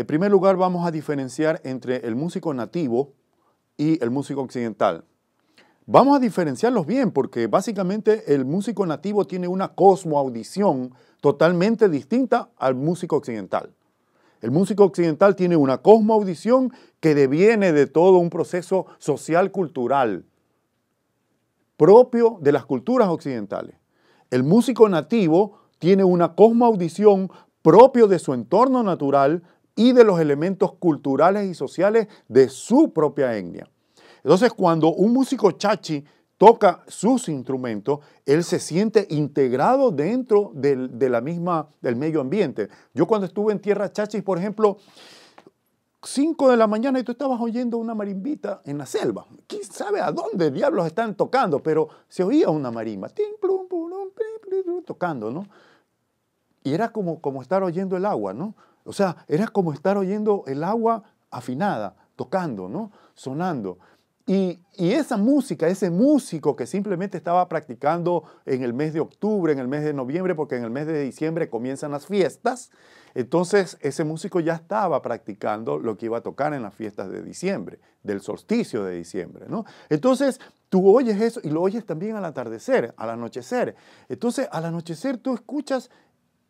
En primer lugar, vamos a diferenciar entre el músico nativo y el músico occidental. Vamos a diferenciarlos bien porque básicamente el músico nativo tiene una cosmoaudición totalmente distinta al músico occidental. El músico occidental tiene una cosmoaudición que deviene de todo un proceso social cultural propio de las culturas occidentales. El músico nativo tiene una cosmoaudición propio de su entorno natural y de los elementos culturales y sociales de su propia etnia. Entonces, cuando un músico chachi toca sus instrumentos, él se siente integrado dentro del, de la misma, del medio ambiente. Yo cuando estuve en Tierra chachi, por ejemplo, 5 de la mañana y tú estabas oyendo una marimbita en la selva. ¿Quién sabe a dónde diablos están tocando? Pero se oía una marimba, tocando, ¿no? Y era como, como estar oyendo el agua, ¿no? O sea, era como estar oyendo el agua afinada, tocando, ¿no? Sonando. Y, esa música, ese músico que simplemente estaba practicando en el mes de octubre, en el mes de noviembre, porque en el mes de diciembre comienzan las fiestas, entonces ese músico ya estaba practicando lo que iba a tocar en las fiestas de diciembre, del solsticio de diciembre, ¿no? Entonces tú oyes eso y lo oyes también al atardecer, al anochecer. Entonces al anochecer tú escuchas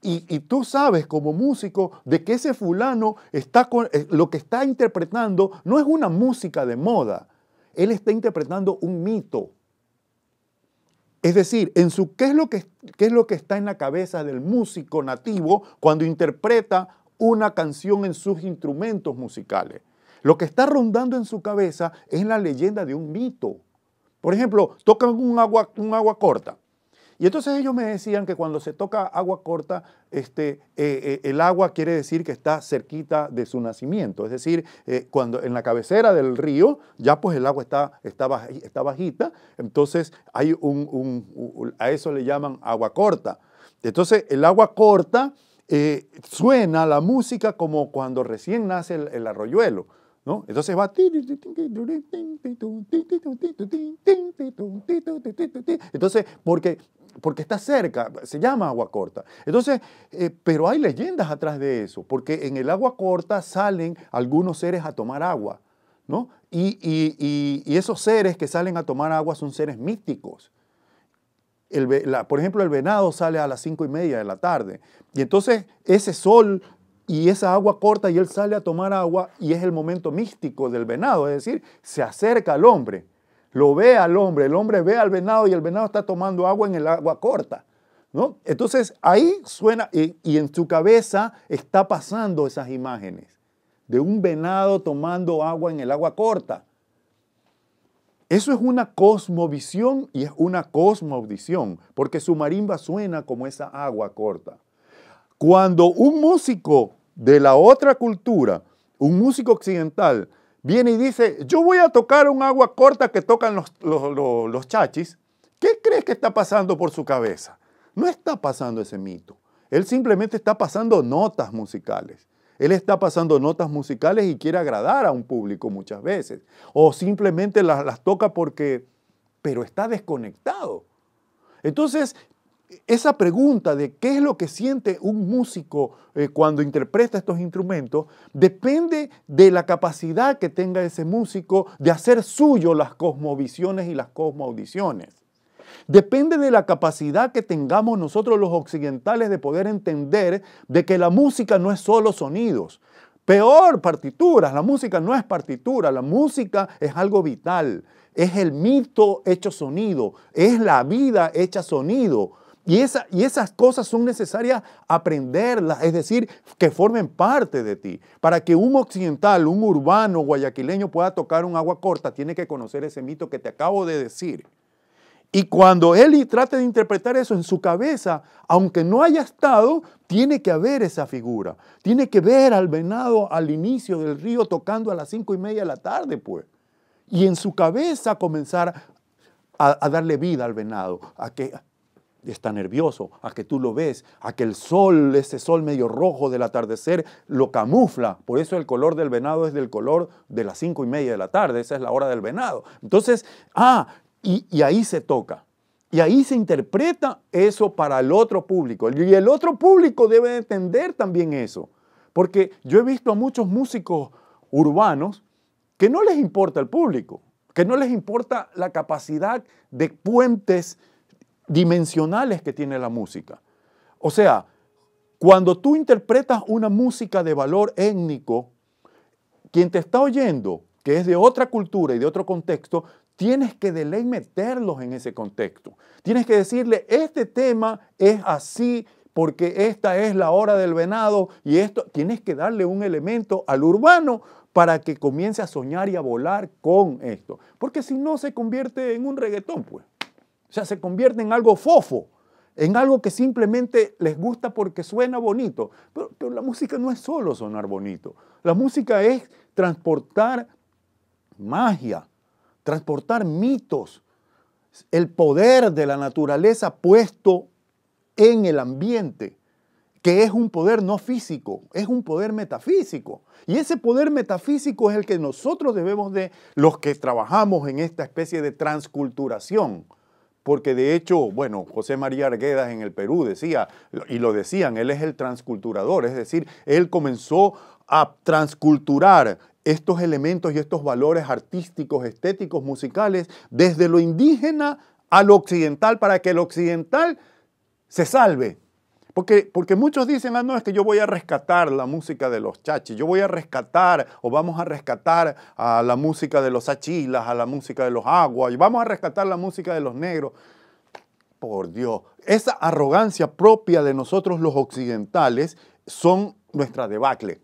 y, tú sabes como músico de que ese fulano está eh, lo que está interpretando no es una música de moda, él está interpretando un mito. Es decir, en su, ¿qué, es lo que, es lo que está en la cabeza del músico nativo cuando interpreta una canción en sus instrumentos musicales? Lo que está rondando en su cabeza es la leyenda de un mito. Por ejemplo, tocan un agua, un agua corta y entonces ellos me decían que cuando se toca agua corta, este, el agua quiere decir que está cerquita de su nacimiento. Es decir, cuando en la cabecera del río, ya pues el agua está, está, bajita, entonces hay un, a eso le llaman agua corta. Entonces el agua corta suena la música como cuando recién nace el, arroyuelo. ¿No? Entonces va. Entonces, porque porque está cerca, se llama agua corta. Entonces, eh, pero hay leyendas atrás de eso, porque en el agua corta salen algunos seres a tomar agua, ¿no? Y, esos seres que salen a tomar agua son seres místicos. por ejemplo, el venado sale a las cinco y media de la tarde. Y entonces ese sol y esa agua corta y él sale a tomar agua y es el momento místico del venado, es decir, se acerca al hombre lo ve al hombre, el hombre ve al venado y el venado está tomando agua en el agua corta. ¿no? Entonces ahí suena y, en su cabeza está pasando esas imágenes de un venado tomando agua en el agua corta. Eso es una cosmovisión y es una cosmovisión, porque su marimba suena como esa agua corta. Cuando un músico de la otra cultura, un músico occidental, viene y dice, yo voy a tocar un agua corta que tocan los, chachis. ¿Qué crees que está pasando por su cabeza? No está pasando ese mito. Él simplemente está pasando notas musicales. Él está pasando notas musicales y quiere agradar a un público muchas veces. O simplemente las, las toca porque, pero está desconectado. Entonces, esa pregunta de qué es lo que siente un músico eh, cuando interpreta estos instrumentos depende de la capacidad que tenga ese músico de hacer suyo las cosmovisiones y las cosmoaudiciones. Depende de la capacidad que tengamos nosotros los occidentales de poder entender de que la música no es solo sonidos. Peor, partituras. La música no es partitura, la música es algo vital. Es el mito hecho sonido, es la vida hecha sonido y, y esas cosas son necesarias aprenderlas, es decir, que formen parte de ti. Para que un occidental, un urbano guayaquileño pueda tocar un agua corta, tiene que conocer ese mito que te acabo de decir. Y cuando él trate de interpretar eso en su cabeza, aunque no haya estado, tiene que haber esa figura. Tiene que ver al venado al inicio del río tocando a las cinco y media de la tarde, pues. Y en su cabeza comenzar a, a darle vida al venado, a que está nervioso, a que tú lo ves, a que el sol, ese sol medio rojo del atardecer, lo camufla. Por eso el color del venado es del color de las cinco y media de la tarde, esa es la hora del venado. Entonces, ah, y, ahí se toca. Y ahí se interpreta eso para el otro público. Y el otro público debe entender también eso. Porque yo he visto a muchos músicos urbanos que no les importa el público, que no les importa la capacidad de puentes dimensionales que tiene la música. O sea, cuando tú interpretas una música de valor étnico, quien te está oyendo, que es de otra cultura y de otro contexto, tienes que de ley meterlos en ese contexto. Tienes que decirle, este tema es así porque esta es la hora del venado y esto, tienes que darle un elemento al urbano para que comience a soñar y a volar con esto. Porque si no se convierte en un reggaetón, pues. O sea, se convierte en algo fofo, en algo que simplemente les gusta porque suena bonito. Pero, la música no es solo sonar bonito. La música es transportar magia, transportar mitos, el poder de la naturaleza puesto en el ambiente, que es un poder no físico, es un poder metafísico. Y ese poder metafísico es el que nosotros debemos de, los que trabajamos en esta especie de transculturación, porque de hecho, bueno, José María Arguedas en el Perú decía, y lo decían, él es el transculturador, es decir, él comenzó a transculturar estos elementos y estos valores artísticos, estéticos, musicales, desde lo indígena a lo occidental, para que el occidental se salve, porque, muchos dicen, ah, no, es que yo voy a rescatar la música de los chachis, yo voy a rescatar o vamos a rescatar a la música de los achilas, a la música de los aguas, y vamos a rescatar la música de los negros. Por Dios, esa arrogancia propia de nosotros los occidentales son nuestra debacle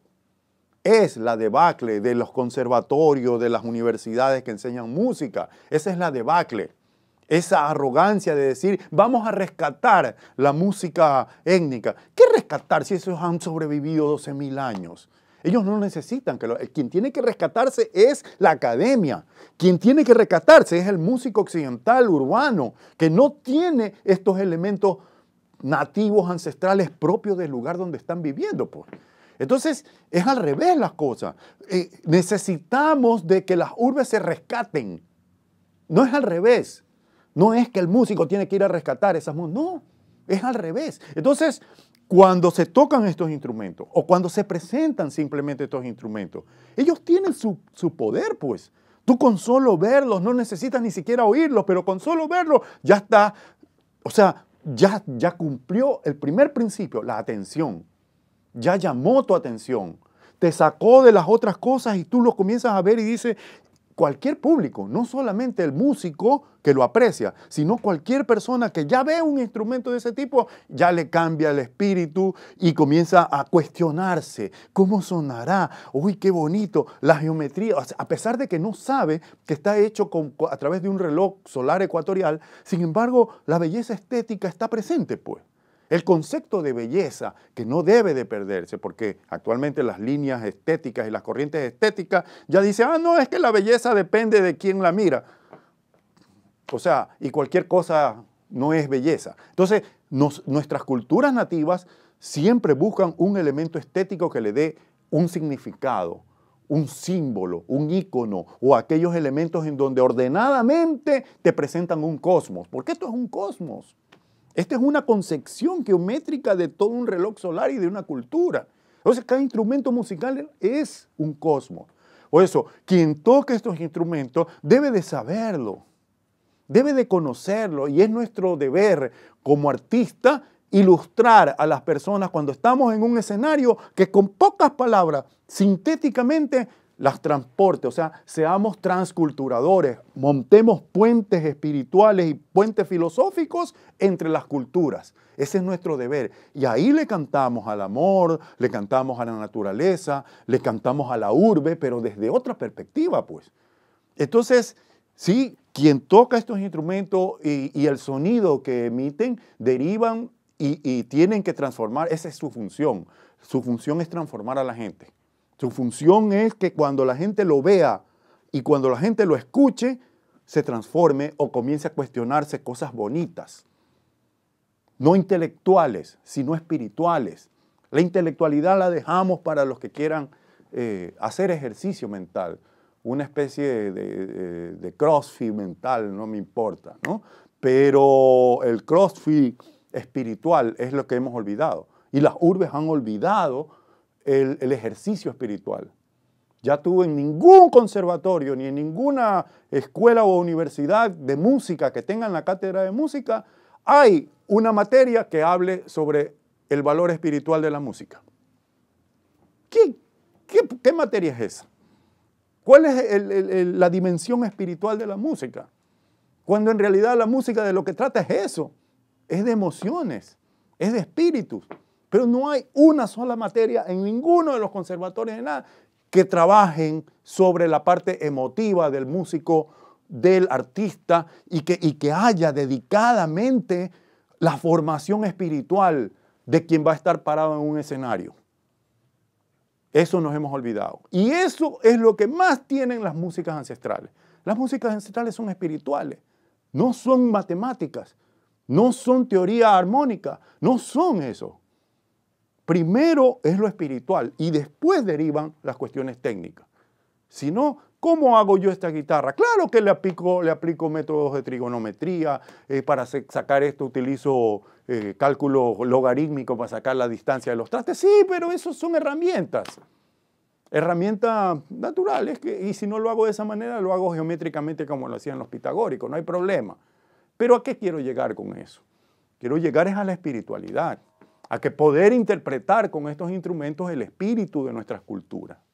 es la debacle de los conservatorios, de las universidades que enseñan música. Esa es la debacle esa arrogancia de decir, vamos a rescatar la música étnica. ¿Qué rescatar si esos han sobrevivido 12.000 años? Ellos no necesitan que quien tiene que rescatarse es la academia. Quien tiene que rescatarse es el músico occidental urbano que no tiene estos elementos nativos ancestrales propios del lugar donde están viviendo, pues. Entonces, es al revés las cosas. Eh, necesitamos de que las urbes se rescaten. No es al revés. No es que el músico tiene que ir a rescatar esas músicas, no, es al revés. Entonces, cuando se tocan estos instrumentos o cuando se presentan simplemente estos instrumentos, ellos tienen su, poder, pues. Tú con solo verlos, no necesitas ni siquiera oírlos, pero con solo verlos ya está, o sea, ya, ya cumplió el primer principio, la atención. Ya llamó tu atención te sacó de las otras cosas y tú lo comienzas a ver y dices, cualquier público, no solamente el músico que lo aprecia, sino cualquier persona que ya ve un instrumento de ese tipo, ya le cambia el espíritu y comienza a cuestionarse cómo sonará, uy, qué bonito, la geometría, a pesar de que no sabe que está hecho a través de un reloj solar ecuatorial, sin embargo, la belleza estética está presente, pues. El concepto de belleza que no debe de perderse, porque actualmente las líneas estéticas y las corrientes estéticas ya dicen, ah, no, es que la belleza depende de quién la mira. O sea, y cualquier cosa no es belleza. Entonces, nuestras culturas nativas siempre buscan un elemento estético que le dé un significado, un símbolo, un ícono o aquellos elementos en donde ordenadamente te presentan un cosmos, porque esto es un cosmos. Esta es una concepción geométrica de todo un reloj solar y de una cultura. Entonces, cada instrumento musical es un cosmos. Por eso, quien toca estos instrumentos debe de saberlo, debe de conocerlo y es nuestro deber como artista ilustrar a las personas cuando estamos en un escenario que con pocas palabras, sintéticamente, las transporte, o sea, seamos transculturadores, montemos puentes espirituales y puentes filosóficos entre las culturas. Ese es nuestro deber. Y ahí le cantamos al amor, le cantamos a la naturaleza, le cantamos a la urbe, pero desde otra perspectiva, pues. Entonces, sí, quien toca estos instrumentos y, el sonido que emiten derivan y tienen que transformar, esa es su función. Su función es transformar a la gente. Su función es que cuando la gente lo vea y cuando la gente lo escuche, se transforme o comience a cuestionarse cosas bonitas. No intelectuales, sino espirituales. La intelectualidad la dejamos para los que quieran eh, hacer ejercicio mental, una especie de, eh, de, crossfit mental, no me importa, ¿no? Pero el crossfit espiritual es lo que hemos olvidado. Y las urbes han olvidado el, ejercicio espiritual. Ya tuvo en ningún conservatorio ni en ninguna escuela o universidad de música que tengan la cátedra de música hay una materia que hable sobre el valor espiritual de la música. ¿Qué, materia es esa? ¿Cuál es la dimensión espiritual de la música? Cuando en realidad la música de lo que trata es eso, es de emociones, es de espíritus. Pero no hay una sola materia en ninguno de los conservatorios de nada que trabajen sobre la parte emotiva del músico, del artista y que, y que haya dedicadamente la formación espiritual de quien va a estar parado en un escenario. Eso nos hemos olvidado. Y eso es lo que más tienen las músicas ancestrales. Las músicas ancestrales son espirituales, no son matemáticas, no son teoría armónica, no son eso. Primero es lo espiritual y después derivan las cuestiones técnicas. Si no, ¿cómo hago yo esta guitarra? Claro que le aplico, le métodos de trigonometría, eh, para sacar esto utilizo eh, cálculo logarítmico para sacar la distancia de los trastes. Sí, pero eso son herramientas. Herramientas naturales, y si no lo hago de esa manera, lo hago geométricamente como lo hacían los pitagóricos, no hay problema. Pero ¿a qué quiero llegar con eso? Quiero llegar es a la espiritualidad a que poder interpretar con estos instrumentos el espíritu de nuestras culturas.